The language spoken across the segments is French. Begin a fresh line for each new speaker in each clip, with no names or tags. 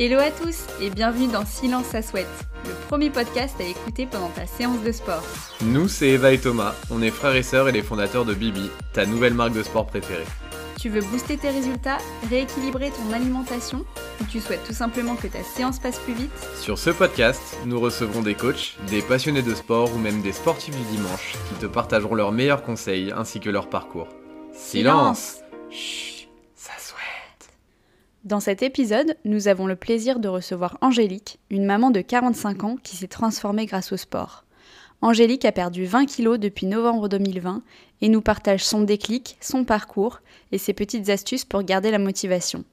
Hello à tous et bienvenue dans Silence à souhaite, le premier podcast à écouter pendant ta séance de sport.
Nous, c'est Eva et Thomas, on est frères et sœurs et les fondateurs de Bibi, ta nouvelle marque de sport préférée.
Tu veux booster tes résultats, rééquilibrer ton alimentation ou tu souhaites tout simplement que ta séance passe plus vite
Sur ce podcast, nous recevrons des coachs, des passionnés de sport ou même des sportifs du dimanche qui te partageront leurs meilleurs conseils ainsi que leur parcours. Silence,
dans cet épisode, nous avons le plaisir de recevoir Angélique, une maman de 45 ans qui s'est transformée grâce au sport. Angélique a perdu 20 kilos depuis novembre 2020 et nous partage son déclic, son parcours et ses petites astuces pour garder la motivation.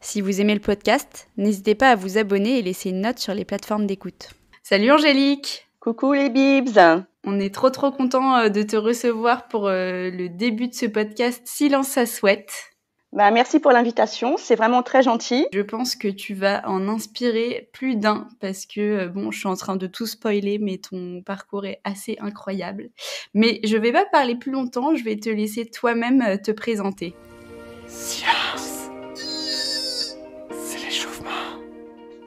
Si vous aimez le podcast, n'hésitez pas à vous abonner et laisser une note sur les plateformes d'écoute. Salut Angélique Coucou les bibs On est trop trop content euh, de te recevoir pour euh, le début de ce podcast Silence à souhaite. Bah, merci pour l'invitation, c'est vraiment très gentil. Je pense que tu vas en inspirer plus d'un parce que, euh, bon, je suis en train de tout spoiler, mais ton parcours est assez incroyable. Mais je vais pas parler plus longtemps, je vais te laisser toi-même euh, te présenter. C'est l'échauffement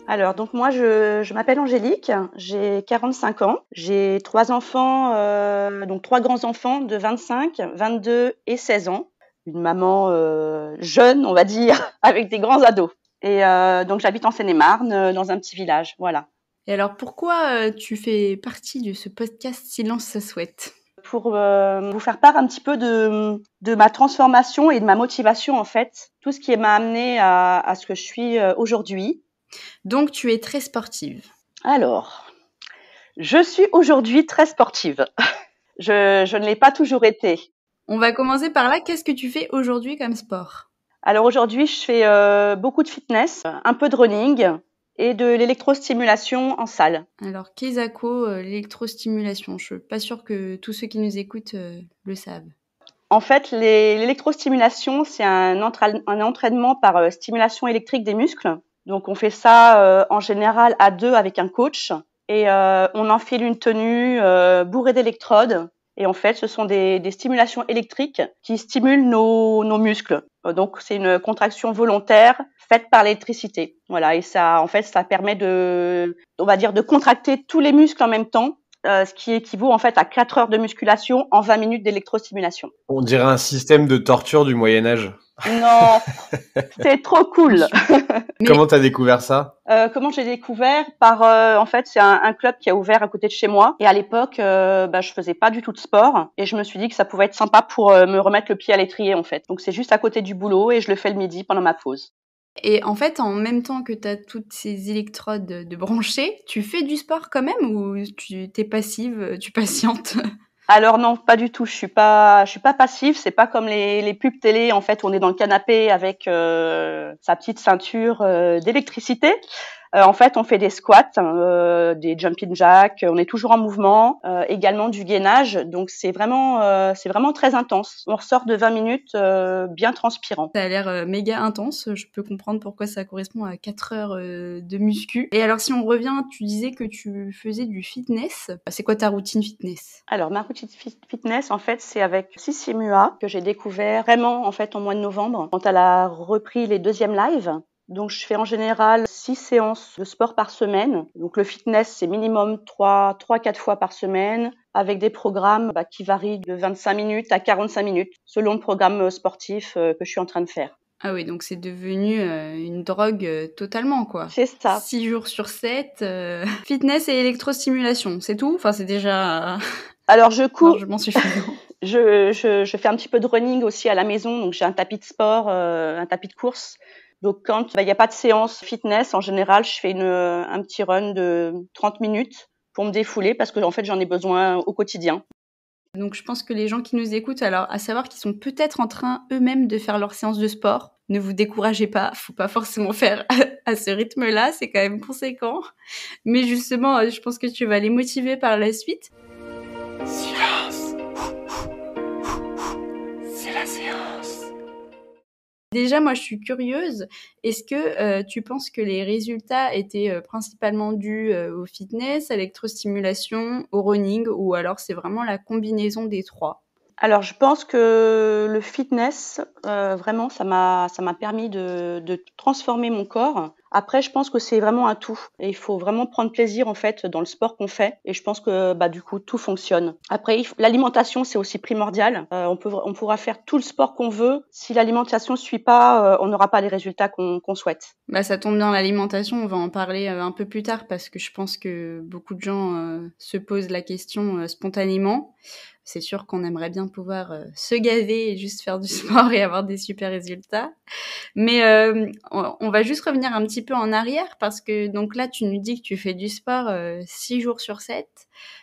alors, donc moi, je, m'appelle Angélique,
j'ai 45 ans, j'ai trois enfants, euh, donc trois grands-enfants de 25, 22 et 16 ans une maman euh, jeune, on va dire, avec des grands ados. Et euh, donc j'habite en Seine-et-Marne, euh, dans un petit village, voilà. Et alors pourquoi tu fais partie de ce podcast Silence se souhaite pour vous faire part un petit peu de, ma transformation et de ma motivation en fait, tout ce qui m'a amené à, ce que je suis aujourd'hui. Donc tu es très sportive. Alors, je suis aujourd'hui très sportive.
Je, je ne l'ai pas toujours été. On va commencer par là. Qu'est-ce que tu fais aujourd'hui comme sport
Alors aujourd'hui, je fais euh, beaucoup de fitness, un peu de running et de l'électrostimulation en salle.
Alors, qu'est-ce euh, quoi l'électrostimulation Je suis pas sûre que tous ceux qui nous écoutent euh, le savent.
En fait, l'électrostimulation, c'est un, entraînement par stimulation électrique des muscles. Donc, on fait ça en général à deux avec un coach et on enfile une tenue bourrée d'électrodes et en fait, ce sont des, stimulations électriques qui stimulent nos, muscles. Euh, donc, c'est une contraction volontaire faite par l'électricité. Voilà. Et ça, en fait, ça permet de, on va dire, de contracter tous les muscles en même temps. Euh, ce qui équivaut en fait à 4 heures de musculation en 20 minutes d'électrostimulation.
On dirait un système de torture du Moyen Âge. Non,
c'est trop cool. Comment comment t'as
découvert ça
euh, Comment j'ai découvert Par euh, en fait, c'est un, club qui a ouvert à côté de chez moi. Et à l'époque, euh, bah, je faisais pas du tout de sport, et je me suis dit que ça pouvait être sympa pour me remettre le pied à l'étrier en fait. Donc c'est juste à côté du boulot, et je le fais le midi pendant ma pause.
Et en fait, en même temps que tu as toutes ces électrodes de branchées, tu fais du sport quand même ou tu t'es passive, tu patientes alors non, pas du tout. Je suis pas,
je suis pas passive. C'est pas comme les, les pubs télé. En fait, on est dans le canapé avec euh, sa petite ceinture euh, d'électricité. Euh, en fait, on fait des squats, hein, euh, des jumping jacks, euh, on est toujours en mouvement, également du gainage. Donc c'est vraiment, c'est vraiment très
intense. On ressort de 20 minutes bien transpirant. Ça a l'air méga intense. Je peux comprendre pourquoi ça correspond à 4 heures de muscu. Et alors si on revient, tu disais que tu faisais du fitness. C'est quoi ta routine fitness Alors ma routine fitness, en fait, c'est avec
Sissi Mua que j'ai découvert vraiment en fait au mois de novembre quand elle a repris les deuxièmes lives. Donc je fais en général 6 séances de sport par semaine. Donc le fitness, c'est minimum 3 4 fois par semaine avec des programmes bah, qui varient de 25 minutes à
45 minutes selon le programme euh, sportif euh, que je suis en train de faire. Ah oui, donc c'est devenu euh, une drogue totalement, quoi. C'est ça. 6 jours sur 7, fitness et électrostimulation, c'est tout Enfin, c'est déjà... Alors, je cours... je m'en suis fait. je,
je, fais un petit peu de running aussi à la maison, donc j'ai un tapis de sport, un tapis de course donc quand il n'y a pas de séance fitness, en général, je fais une, euh, un petit run de 30 minutes pour me défouler parce que en fait, j'en ai besoin au quotidien.
Donc je pense que les gens qui nous écoutent, alors à savoir qu'ils sont peut-être en train eux-mêmes de faire leur séance de sport, ne vous découragez pas, faut pas forcément faire à ce rythme-là, c'est quand même conséquent. Mais justement, euh, je pense que tu vas les motiver par la suite. Déjà, moi, je suis curieuse. Est-ce que euh, tu penses que les résultats étaient euh, principalement dus euh, au fitness, à l'électrostimulation, au running, ou alors c'est vraiment la combinaison des trois Alors, je pense que le fitness, vraiment, ça m'a permis de
transformer mon corps après, je pense que c'est vraiment un tout. Et il faut vraiment prendre plaisir, en fait, dans le sport qu'on fait. Et je pense que, bah, du coup, tout fonctionne. Après, l'alimentation, c'est aussi primordial. Euh, on, peut, on pourra faire tout le sport qu'on veut. Si l'alimentation ne suit pas, euh, on n'aura pas les résultats qu'on
souhaite. Bah, ça tombe bien, l'alimentation, on va en parler euh, un peu plus tard parce que je pense que beaucoup de gens se posent la question spontanément. C'est sûr qu'on aimerait bien pouvoir euh, se gaver et juste faire du sport et avoir des super résultats. Mais euh, on, va juste revenir un petit peu en arrière parce que donc là, tu nous dis que tu fais du sport 6 euh, jours sur 7,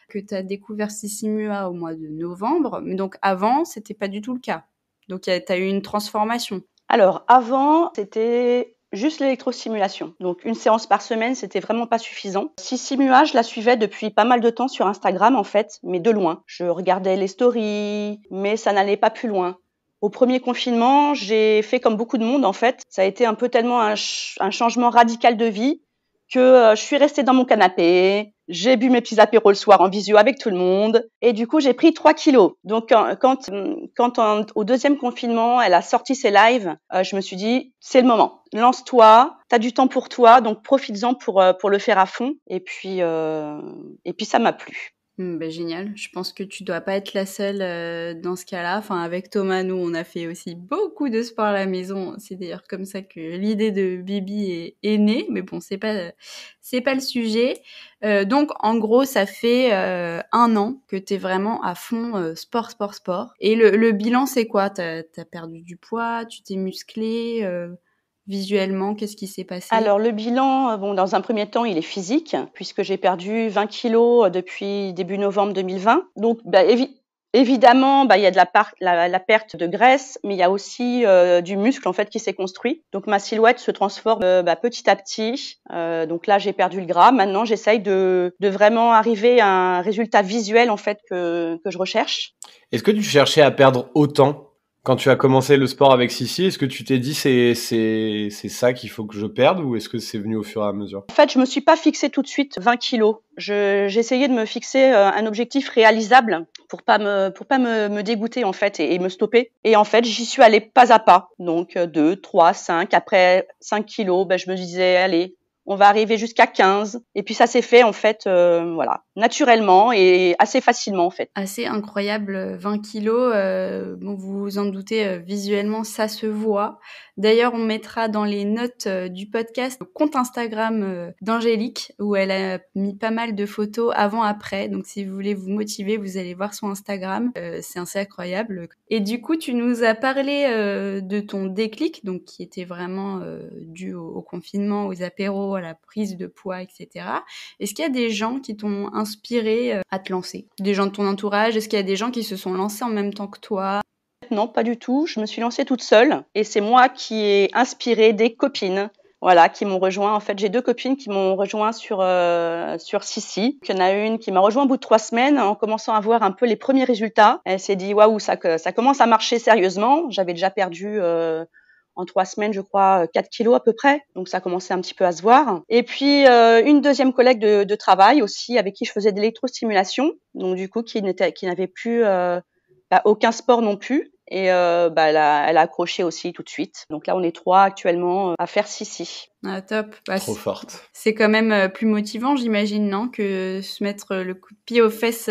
que tu as découvert Sissimua au mois de novembre. Mais donc avant, ce n'était pas du tout le cas. Donc tu as eu une transformation. Alors avant, c'était
juste l'électrostimulation. Donc une séance par semaine, c'était vraiment pas suffisant. Si Simua, je la suivais depuis pas mal de temps sur Instagram en fait, mais de loin. Je regardais les stories, mais ça n'allait pas plus loin. Au premier confinement, j'ai fait comme beaucoup de monde en fait. Ça a été un peu tellement un, un changement radical de vie que euh, je suis restée dans mon canapé, j'ai bu mes petits apéros le soir en visio avec tout le monde. Et du coup, j'ai pris 3 kilos. Donc, quand, quand au deuxième confinement, elle a sorti ses lives, euh, je me suis dit, c'est le moment.
Lance-toi, t'as du temps pour toi, donc profites-en pour, euh, pour le faire à fond. Et puis, euh, et puis ça m'a plu. Ben, génial. Je pense que tu dois pas être la seule euh, dans ce cas-là. Enfin, avec Thomas, nous, on a fait aussi beaucoup de sport à la maison. C'est d'ailleurs comme ça que l'idée de Bibi est, née. Mais bon, c'est pas c'est pas le sujet. Euh, donc, en gros, ça fait euh, un an que tu es vraiment à fond sport, sport, sport. Et le, bilan, c'est quoi T'as as perdu du poids Tu t'es musclé visuellement Qu'est-ce qui s'est passé Alors
le bilan, euh, bon, dans un premier temps, il est physique, puisque j'ai perdu 20 kilos euh, depuis début novembre 2020. Donc bah, évidemment, bah, il y a de la, perte de graisse, mais il y a aussi euh, du muscle en fait qui s'est construit. Donc ma silhouette se transforme bah, petit à petit. donc là, j'ai perdu le gras. Maintenant, j'essaye de, vraiment arriver à un résultat visuel en fait que je recherche.
Est-ce que tu cherchais à perdre autant quand tu as commencé le sport avec Sissi, est-ce que tu t'es dit c'est c'est ça qu'il faut que je perde ou est-ce que c'est venu au fur et à mesure
En fait, je me suis pas fixé tout de suite 20 kilos. J'essayais essayé de me fixer euh, un objectif réalisable pour pas me pour pas me, me dégoûter en fait et, me stopper. Et en fait, j'y suis allée pas à pas. Donc 2, 3, 5. Après 5 kilos, ben, je me disais allez, on va arriver jusqu'à 15. Et puis ça s'est fait en fait, euh,
voilà naturellement et assez facilement en fait. Assez incroyable, 20 euh, kilos. vous euh, vous en doutez, euh, visuellement ça se voit. D'ailleurs, on mettra dans les notes du podcast le compte Instagram d'Angélique où elle a mis pas mal de photos avant-après. Donc si vous voulez vous motiver, vous allez voir son Instagram. C'est assez incroyable. Et du coup, tu nous as parlé de ton déclic, donc qui était vraiment dû au, au, confinement, aux apéros, à la prise de poids, etc. Est-ce qu'il y a des gens qui t'ont inspiré euh, à te lancer Des gens de ton entourage Est-ce qu'il y a des gens qui se sont lancés en même temps que toi non, pas du tout. Je me suis lancée toute seule et c'est moi qui ai inspiré des copines
voilà, qui m'ont rejoint. En fait, j'ai deux copines qui m'ont rejoint sur euh, sur Sissi. Il y en a une qui m'a rejoint au bout de trois semaines en commençant à voir un peu les premiers résultats. Elle s'est dit waouh, ça commence à marcher sérieusement. J'avais déjà perdu euh, en trois semaines, je crois, 4 euh, kilos à peu près. Donc ça commençait un petit peu à se voir. Et puis euh, une deuxième collègue de, travail aussi avec qui je faisais de l'électrostimulation. Donc du coup qui n'était, qui n'avait plus euh, bah, aucun sport non plus. Et euh, bah, elle, a, elle, a, accroché aussi tout de suite. Donc là, on est trois actuellement euh, à faire
Sissi. Ah, top. Bah, Trop forte. C'est quand même euh, plus motivant, j'imagine, non Que se mettre euh, le coup de pied aux fesses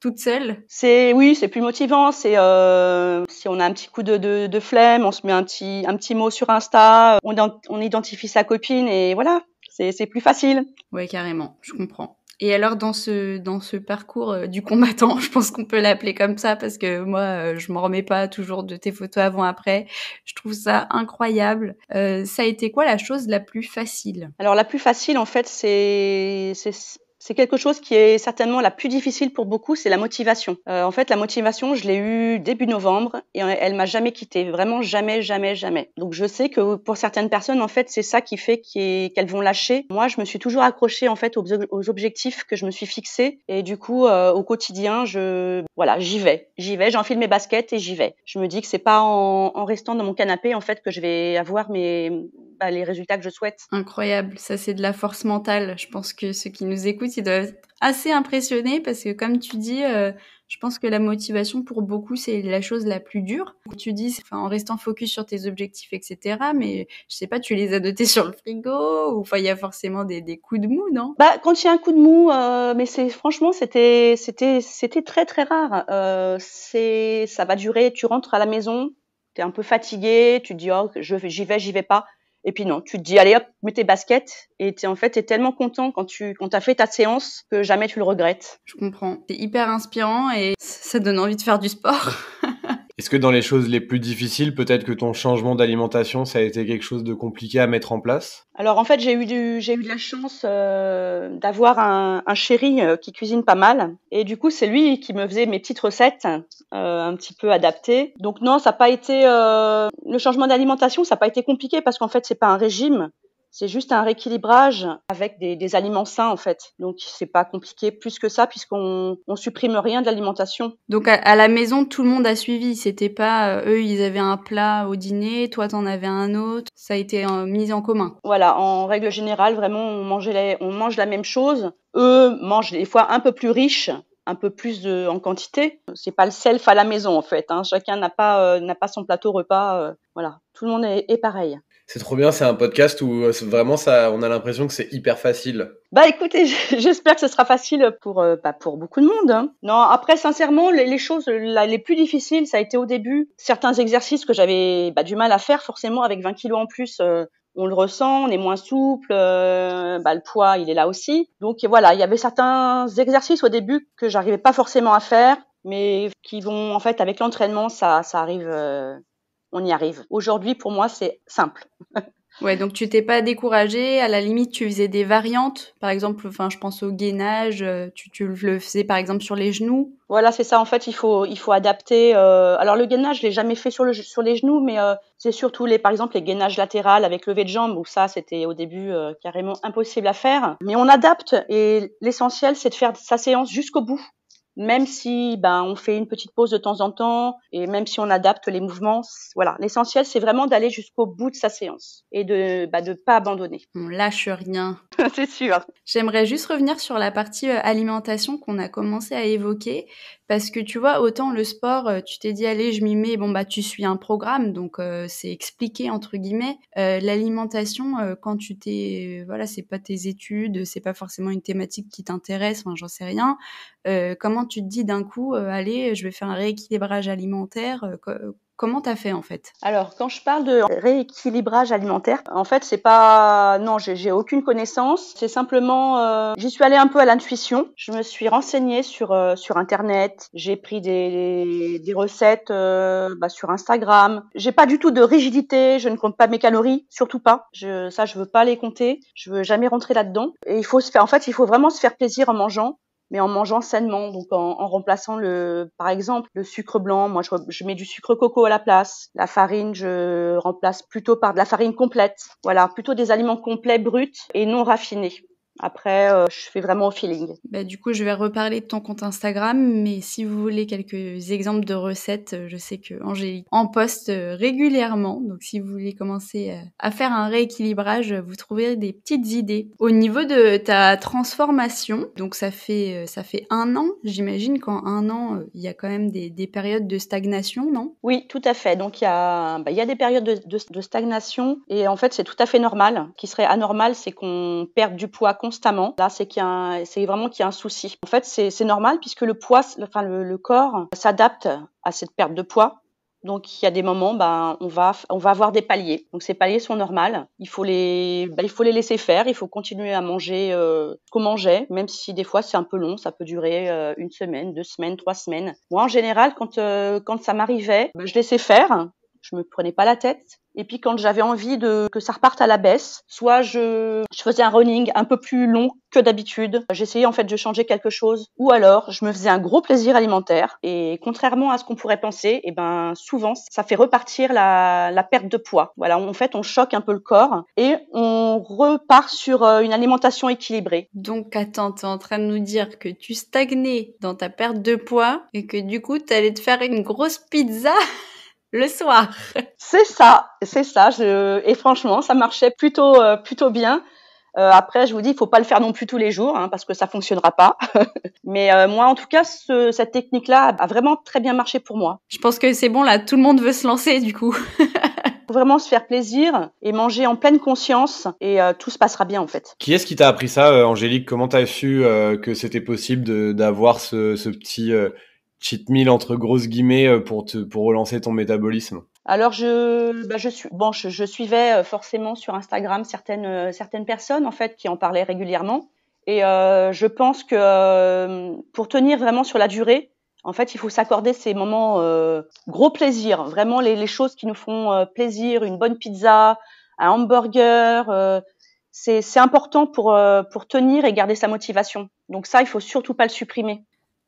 toute seule. C'est Oui, c'est plus motivant. C'est euh,
Si on a un petit coup de, de, de, flemme, on se met un petit, un petit mot sur Insta, on, on identifie sa copine et voilà, c'est plus facile. Oui, carrément, je comprends.
Et alors dans ce dans ce parcours euh, du combattant, je pense qu'on peut l'appeler comme ça parce que moi euh, je m'en remets pas toujours de tes photos avant après. Je trouve ça incroyable. Euh, ça a été quoi la chose la plus facile Alors la plus facile en fait c'est c'est quelque chose qui
est certainement la plus difficile pour beaucoup, c'est la motivation. Euh, en fait, la motivation, je l'ai eue début novembre et elle m'a jamais quittée, vraiment jamais, jamais, jamais. Donc je sais que pour certaines personnes, en fait, c'est ça qui fait qu'elles vont lâcher. Moi, je me suis toujours accrochée en fait aux, objectifs que je me suis fixés et du coup, euh, au quotidien, je voilà, j'y vais, j'y vais, j'enfile mes baskets et j'y vais. Je me dis que c'est pas en, en restant dans mon canapé en fait que je vais avoir mes bah, les résultats
que je souhaite. Incroyable, ça c'est de la force mentale. Je pense que ceux qui nous écoutent, ils doivent être assez impressionnés parce que comme tu dis, euh, je pense que la motivation pour beaucoup c'est la chose la plus dure. Tu dis, en restant focus sur tes objectifs, etc. Mais je sais pas, tu les as dotés sur le frigo ou il y a forcément des, coups de
mou, non Bah quand il y a un coup de mou, euh, mais c'est franchement c'était c'était c'était très très rare. Euh, c'est ça va durer. Tu rentres à la maison, tu es un peu fatigué, tu te dis oh, j'y vais, j'y vais pas. Et puis non, tu te dis allez hop, mets tes baskets et es, en fait t'es tellement content quand tu quand t'as fait ta séance que jamais tu le
regrettes. Je comprends. C'est hyper inspirant et ça donne envie de faire du sport.
Est-ce que dans les choses les plus difficiles, peut-être que ton changement d'alimentation, ça a été quelque chose de compliqué à mettre en place
Alors en fait, j'ai eu, eu de la chance euh, d'avoir un, chéri euh, qui cuisine pas mal. Et du coup, c'est lui qui me faisait mes petites recettes euh, un petit peu adaptées. Donc non, ça n'a pas été... le changement d'alimentation, ça n'a pas été compliqué parce qu'en fait, ce n'est pas un régime. C'est juste un rééquilibrage avec des, aliments sains en fait. Donc c'est pas compliqué plus que ça puisqu'on on supprime rien de l'alimentation.
Donc à, la maison tout le monde a suivi. C'était pas euh, eux ils avaient un plat au dîner, toi t'en avais un autre. Ça a été euh, mis en commun. Voilà, en règle générale vraiment on mangeait les, on mange la même chose. Eux mangent des
fois un peu plus riches, un peu plus en quantité. C'est pas le self à la maison en fait. Hein. Chacun n'a pas euh, n'a pas son plateau repas. Euh, voilà, tout le monde est, pareil.
C'est trop bien. C'est un podcast où euh, vraiment ça, on a l'impression que c'est hyper facile.
Bah écoutez, j'espère que ce sera facile pour bah, pour beaucoup de monde. Hein. Non, après sincèrement, les, choses les plus difficiles, ça a été au début certains exercices que j'avais bah, du mal à faire forcément avec 20 kilos en plus on le ressent, on est moins souple, euh, bah, le poids il est là aussi. Donc voilà, il y avait certains exercices au début que j'arrivais pas forcément à faire, mais qui vont en fait avec l'entraînement, ça,
ça arrive, euh, on y arrive. Aujourd'hui pour moi c'est simple. Ouais, donc tu t'es pas découragé. À la limite, tu faisais des variantes. Par exemple, enfin, je pense au gainage. Euh, tu, tu le faisais par exemple sur les genoux. Voilà, c'est ça. En fait, il faut, il faut adapter. Euh, alors le
gainage, je l'ai jamais fait sur, le, sur les genoux, mais euh, c'est surtout les, par exemple, les gainages latérales avec levée de jambe, où ça, c'était au début carrément impossible à faire. Mais on adapte et l'essentiel, c'est de faire sa séance jusqu'au bout même si ben on fait une petite pause de temps en temps et même si on adapte les mouvements, voilà, l'essentiel c'est vraiment d'aller jusqu'au bout de sa séance et de bah de
pas abandonner. On lâche rien. c'est sûr. J'aimerais juste revenir sur la partie euh, alimentation qu'on a commencé à évoquer. Parce que tu vois, autant le sport, euh, tu t'es dit, allez, je m'y mets, bon, bah, tu suis un programme, donc euh, c'est expliqué, entre guillemets. Euh, l'alimentation, quand tu t'es. voilà, c'est pas tes études, c'est pas forcément une thématique qui t'intéresse, enfin, j'en sais rien. comment tu te dis d'un coup, allez, je vais faire un rééquilibrage alimentaire Comment t'as fait en fait
Alors quand je parle de rééquilibrage alimentaire, en fait c'est pas non j'ai aucune connaissance. C'est simplement euh, j'y suis allée un peu à l'intuition. Je me suis renseignée sur euh, sur internet. J'ai pris des, des recettes euh, bah, sur Instagram. J'ai pas du tout de rigidité. Je ne compte pas mes calories, surtout pas. Je, ça je veux pas les compter. Je veux jamais rentrer là-dedans. Et il faut en fait il faut vraiment se faire plaisir en mangeant mais en mangeant sainement, donc en, remplaçant le, par exemple, le sucre blanc. Moi, je, mets du sucre coco à la place. La farine, je remplace plutôt par de la farine complète. Voilà, plutôt
des aliments complets, bruts et non raffinés. Après, euh, je fais vraiment au feeling. Bah, du coup, je vais reparler de ton compte Instagram, mais si vous voulez quelques exemples de recettes, euh, je sais que Angélique en poste euh, régulièrement. Donc, si vous voulez commencer à faire un rééquilibrage, vous trouverez des petites idées. Au niveau de ta transformation, donc ça fait ça fait un an, j'imagine qu'en un an, il y a quand même des, des, périodes de stagnation, non Oui,
tout à fait. Donc, il y a, bah,
il y a des périodes de, stagnation et en fait, c'est tout à fait normal.
Ce qui serait anormal, c'est qu'on perde du poids constamment, là, c'est vraiment qu'il y a un souci. En fait, c'est normal puisque le poids, enfin le, corps s'adapte à cette perte de poids. Donc il y a des moments, ben, on va on va avoir des paliers. Donc ces paliers sont normaux. Ben, il faut les laisser faire. Il faut continuer à manger euh, ce qu'on mangeait, même si des fois c'est un peu long. Ça peut durer euh, une semaine, deux semaines, trois semaines. Moi en général, quand euh, ça m'arrivait, ben, je laissais faire. Je me prenais pas la tête. Et puis quand j'avais envie de que ça reparte à la baisse, soit je, faisais un running un peu plus long que d'habitude, j'essayais en fait de changer quelque chose, ou alors je me faisais un gros plaisir alimentaire. Et contrairement à ce qu'on pourrait penser, et eh ben souvent ça fait repartir la, la perte de poids. Voilà, en fait on choque un peu le corps et
on repart sur euh, une alimentation équilibrée. Donc attends, t'es en train de nous dire que tu stagnais dans ta perte de poids et que du coup t'allais te faire une grosse pizza le soir. C'est ça, c'est ça. Et franchement, ça marchait plutôt,
euh, plutôt bien. Euh, après, je vous dis, il faut pas le faire non plus tous les jours, hein, parce que ça fonctionnera pas. Mais euh, moi, en tout cas, cette technique-là a vraiment très bien marché pour moi. Je pense que c'est bon, là, tout le monde veut se lancer, du coup. faut vraiment se faire plaisir et manger en pleine conscience, et tout se passera bien, en fait.
Qui est-ce qui t'a appris ça, Angélique Comment t'as su que c'était possible d'avoir ce, petit cheat meal entre grosses guillemets euh, pour te pour relancer ton
métabolisme alors je bah je suis bon je, suivais euh, forcément sur Instagram certaines euh, certaines personnes en fait qui en parlaient régulièrement et euh, je pense que pour tenir vraiment sur la durée en fait il faut s'accorder ces moments euh, gros plaisir vraiment les, les, choses qui nous font plaisir une bonne pizza un hamburger
c'est important pour pour tenir et garder sa motivation donc ça il faut surtout pas le supprimer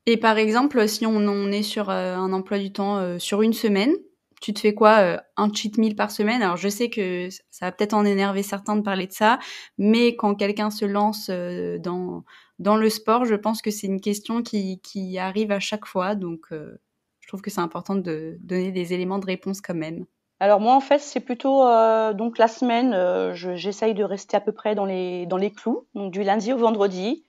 et par exemple, si on, est sur euh, un emploi du temps euh, sur une semaine, tu te fais quoi euh, Un cheat meal par semaine Alors je sais que ça va peut-être en énerver certains de parler de ça, mais quand quelqu'un se lance dans, dans le sport, je pense que c'est une question qui, qui, arrive à chaque fois. Donc je trouve que c'est important de donner des éléments de réponse quand même. Alors moi en fait c'est plutôt donc la semaine, j'essaye
de rester à peu près dans les, dans les clous, donc du lundi au vendredi.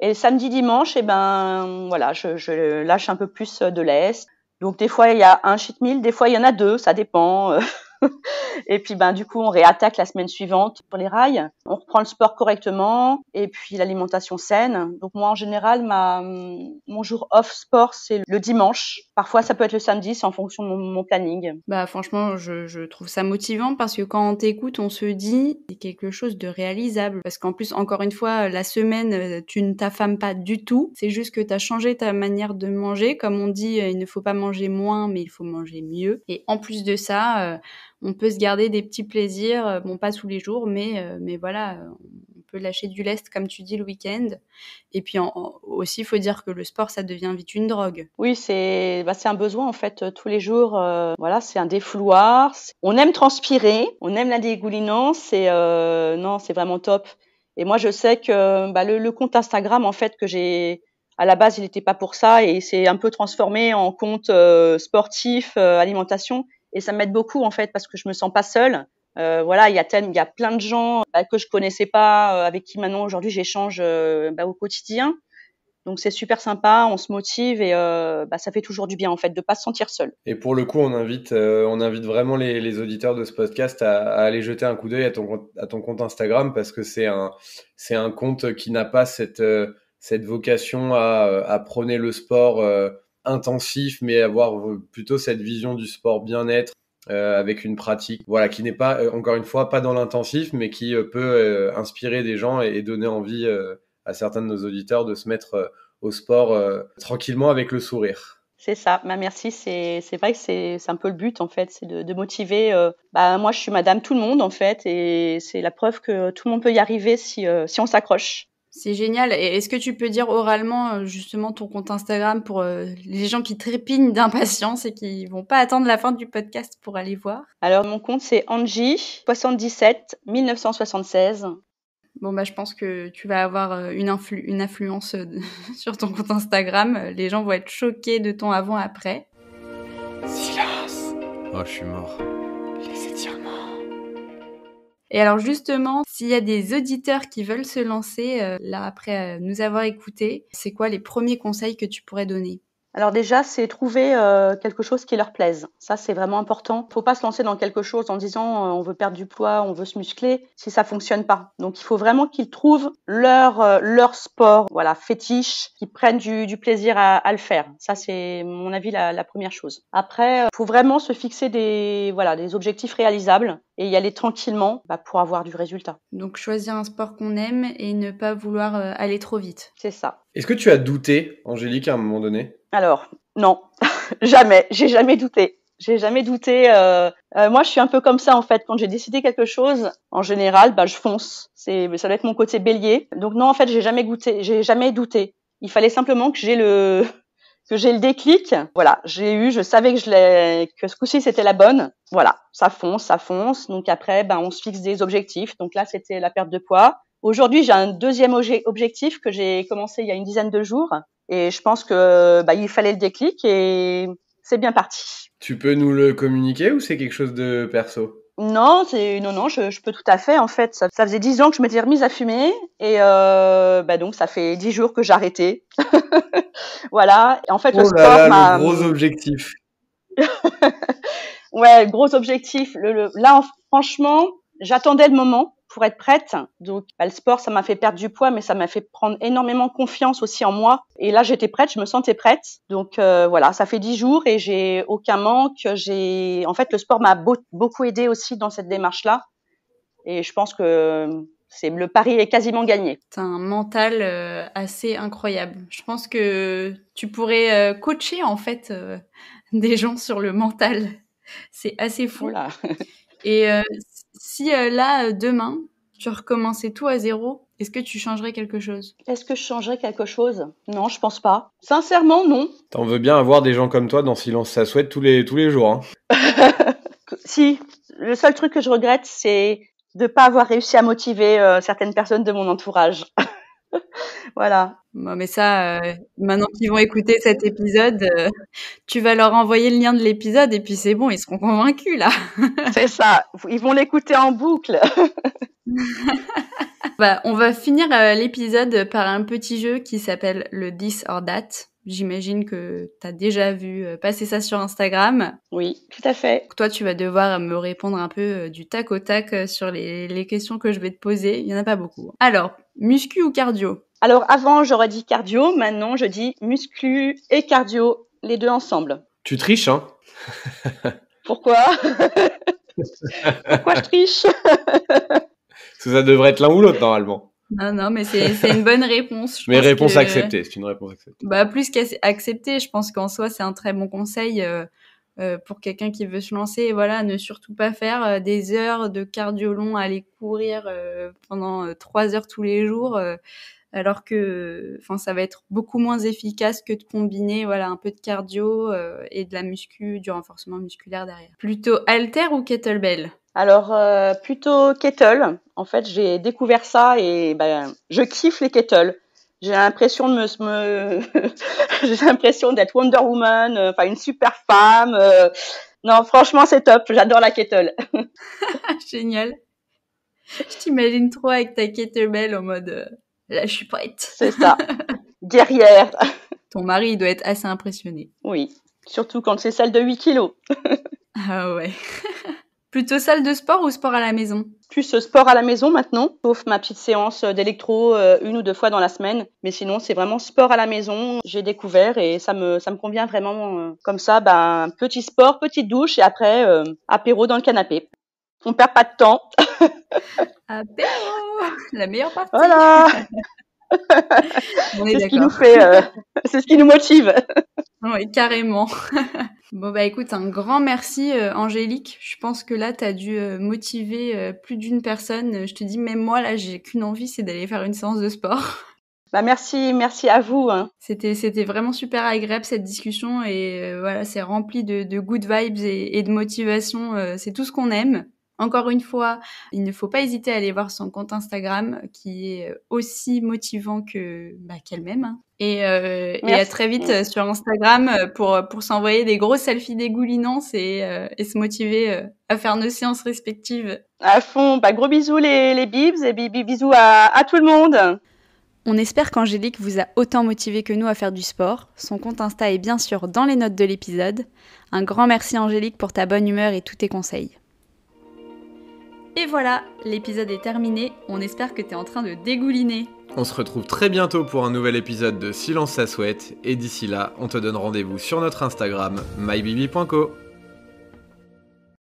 Et samedi, dimanche, eh ben voilà, je, lâche un peu plus de l'est. Donc des fois il y a un shit meal, des fois il y en a deux, ça dépend. Euh, et puis ben du coup on réattaque la semaine suivante pour les rails. On reprend le sport correctement et puis l'alimentation saine. Donc moi en général ma
mon jour off sport c'est le dimanche. Parfois ça peut être le samedi, c'est en fonction de mon, planning. Bah franchement je, je, trouve ça motivant parce que quand on t'écoute on se dit c'est quelque chose de réalisable parce qu'en plus encore une fois la semaine tu ne t'affames pas du tout. C'est juste que tu as changé ta manière de manger comme on dit euh, il ne faut pas manger moins mais il faut manger mieux et en plus de ça euh, on peut se garder des petits plaisirs, euh, bon pas tous les jours, mais, euh, mais voilà, euh, on peut lâcher du lest comme tu dis le week-end. Et puis aussi, il faut dire que le sport, ça devient vite une drogue. Oui, c'est bah, un besoin en fait tous les jours.
voilà, c'est un défouloir. On aime transpirer, on aime la dégoulinance. Et non, c'est vraiment top. Et moi, je sais que bah, le, compte Instagram en fait que j'ai à la base, il n'était pas pour ça et c'est un peu transformé en compte sportif, alimentation et ça m'aide beaucoup en fait parce que je me sens pas seule. Euh, voilà, il y a il plein de gens bah, que je connaissais pas, euh, avec qui maintenant aujourd'hui j'échange euh, bah, au quotidien. Donc c'est super sympa, on se motive et bah, ça fait toujours du bien en fait de pas se sentir seule.
Et pour le coup, on invite, on invite vraiment les, auditeurs de ce podcast à, aller jeter un coup d'œil à ton, à ton compte Instagram parce que c'est un, c'est un compte qui n'a pas cette, cette vocation à, à prôner le sport intensif, mais avoir euh, plutôt cette vision du sport bien-être euh, avec une pratique, voilà, qui n'est pas, euh, encore une fois, pas dans l'intensif, mais qui peut inspirer des gens et, donner envie à certains de nos auditeurs de se mettre au sport tranquillement avec le sourire.
C'est ça, bah, merci. C'est vrai que c'est un peu le but en fait, c'est de, motiver. bah, moi, je suis madame tout le monde en fait, et c'est la preuve que
tout le monde peut y arriver si on s'accroche. C'est génial. Et est-ce que tu peux dire oralement euh, justement ton compte Instagram pour euh, les gens qui trépignent d'impatience et qui vont pas attendre la fin du podcast pour aller voir Alors mon compte c'est Angie 77 1976. Bon bah je pense que tu vas avoir euh, une, une influence sur ton compte Instagram. Les gens vont être choqués de ton avant après. Silence.
Oh je suis mort.
Et alors justement, s'il y a des auditeurs qui veulent se lancer, euh, là après euh, nous avoir écoutés, c'est quoi les premiers conseils que tu pourrais donner alors déjà, c'est trouver euh, quelque chose qui leur plaise. Ça, c'est
vraiment important. Il ne faut pas se lancer dans quelque chose en disant euh, on veut perdre du poids, on veut se muscler, si ça fonctionne pas. Donc il faut vraiment qu'ils trouvent leur euh, leur sport, voilà, fétiche, qu'ils prennent du, plaisir à, le faire. Ça, c'est mon avis la, la première chose. Après, il faut vraiment se fixer des voilà des objectifs réalisables et y aller tranquillement bah, pour avoir du résultat.
Donc choisir un sport qu'on aime et ne pas vouloir aller trop vite. C'est ça.
Est-ce que tu as douté, Angélique, à un moment donné
alors, non, jamais. J'ai jamais douté. J'ai jamais
douté. Euh, euh, moi, je suis un peu comme ça en fait. Quand j'ai décidé quelque chose, en général, bah, je fonce. C'est, ça doit être mon côté bélier. Donc non, en fait, j'ai jamais goûté, j'ai jamais douté. Il fallait simplement que j'ai le, que j'ai le déclic. Voilà, j'ai eu, je savais que je l'ai, que ce coup-ci c'était la bonne. Voilà, ça fonce, ça fonce. Donc après, ben on se fixe des objectifs. Donc là, c'était la perte de poids. Aujourd'hui, j'ai un deuxième objectif que j'ai commencé il y a une dizaine de jours. Et je pense que bah, il fallait le déclic et c'est bien parti.
Tu peux nous le communiquer ou c'est quelque chose de perso
non, c'est non non, je, peux tout à fait en fait. Ça, faisait dix ans que je m'étais remise à fumer et euh, bah, donc ça fait dix jours que j'arrêtais. voilà. en fait, le oh sport là le gros
objectif.
ouais, gros objectif. Là, franchement, j'attendais le moment être prête. Donc, bah, le sport, ça m'a fait perdre du poids, mais ça m'a fait prendre énormément confiance aussi en moi. Et là, j'étais prête, je me sentais prête. Donc euh, voilà, ça fait dix jours et j'ai aucun manque. J'ai, en fait, le sport m'a beaucoup aidé aussi dans cette démarche-là. Et je pense que
c'est le pari est quasiment gagné. T'as un mental euh, assez incroyable. Je pense que tu pourrais euh, coacher en fait des gens sur le mental. C'est assez fou. Voilà. Et si euh, là, euh, demain, tu recommençais tout à zéro, est-ce que tu changerais quelque chose Est-ce que je changerais quelque chose Non, je pense
pas. Sincèrement, non.
T'en veux bien avoir des gens comme toi dans Silence ça souhaite tous les, tous les jours. Hein.
si, le seul truc que je regrette, c'est de ne pas avoir réussi à motiver
euh, certaines personnes de mon entourage. voilà. mais ça, euh, maintenant qu'ils vont écouter cet épisode, euh, tu vas leur envoyer le lien de l'épisode et puis c'est bon, ils seront convaincus là. c'est ça, ils vont l'écouter en boucle. Bah, on va finir euh, l'épisode par un petit jeu qui s'appelle le 10 or J'imagine que tu as déjà vu passer ça sur Instagram. Oui, tout à fait. Toi, tu vas devoir me répondre un peu du tac au tac sur les, les questions que je vais te poser. Il n'y en a pas beaucoup. Alors, Muscu ou cardio Alors avant, j'aurais dit cardio. Maintenant, je
dis muscu et cardio, les deux ensemble.
Tu triches, hein
Pourquoi Pourquoi je triche
Parce que ça devrait être l'un ou l'autre normalement.
Non, non, mais c'est une bonne réponse. mais réponse acceptée,
c'est une réponse acceptée.
Bah, plus qu'acceptée, je pense qu'en soi, c'est un très bon conseil. Euh, euh, pour quelqu'un qui veut se lancer, voilà, ne surtout pas faire euh, des heures de cardio long, aller courir euh, pendant trois heures tous les jours, alors que, ça va être beaucoup moins efficace que de combiner, voilà, un peu de cardio et de la muscu, du renforcement musculaire derrière. Plutôt Alter ou kettlebell alors plutôt kettle. En fait, j'ai
découvert ça et ben, je kiffe les kettles. J'ai l'impression de me, j'ai l'impression d'être Wonder Woman, euh, enfin une super femme. Euh. Non, franchement, c'est top. J'adore la kettle.
Génial. Je t'imagine trop avec ta kettlebell en mode là, je suis prête. C'est ça. Guerrière. Ton mari, doit être assez impressionné. Oui, surtout quand c'est celle de 8 kilos. ah ouais. Plutôt salle de sport ou sport à la maison Plus euh, sport à la maison maintenant,
sauf ma petite séance euh, d'électro euh, une ou deux fois dans la semaine. Mais sinon, c'est vraiment sport à la maison. J'ai découvert et ça me, ça me convient vraiment. Comme ça, ben, petit sport, petite douche et après, apéro dans le canapé. On perd pas de temps.
apéro La meilleure partie Voilà
C'est ce qui nous fait, c'est ce qui nous motive.
Oui, carrément. Bon bah écoute, un grand merci euh, Angélique. Je pense que là, tu as dû euh, motiver euh, plus d'une personne. Je te dis, même moi, là, j'ai qu'une envie, c'est d'aller faire une séance de sport. Bah merci, merci à vous. Hein. C'était, vraiment super agréable cette discussion et voilà, c'est rempli de, good vibes et de motivation. c'est tout ce qu'on aime. Encore une fois, il ne faut pas hésiter à aller voir son compte Instagram qui est aussi motivant que bah, qu'elle-même. Hein. Euh, et, à très vite euh, sur Instagram euh, pour, s'envoyer des gros selfies dégoulinants et, se motiver à faire nos séances respectives. À fond, bah, gros bisous les, bibs et bisous à, à tout le monde. On espère qu'Angélique vous a autant motivé que nous à faire du sport. Son compte Insta est bien sûr dans les notes de l'épisode. Un grand merci Angélique pour ta bonne humeur et tous tes conseils. Et voilà, l'épisode est terminé, on espère que t'es en train de dégouliner.
On se retrouve très bientôt pour un nouvel épisode de Silence à souhaite, et d'ici là, on te donne rendez-vous sur notre Instagram, mybibi.co.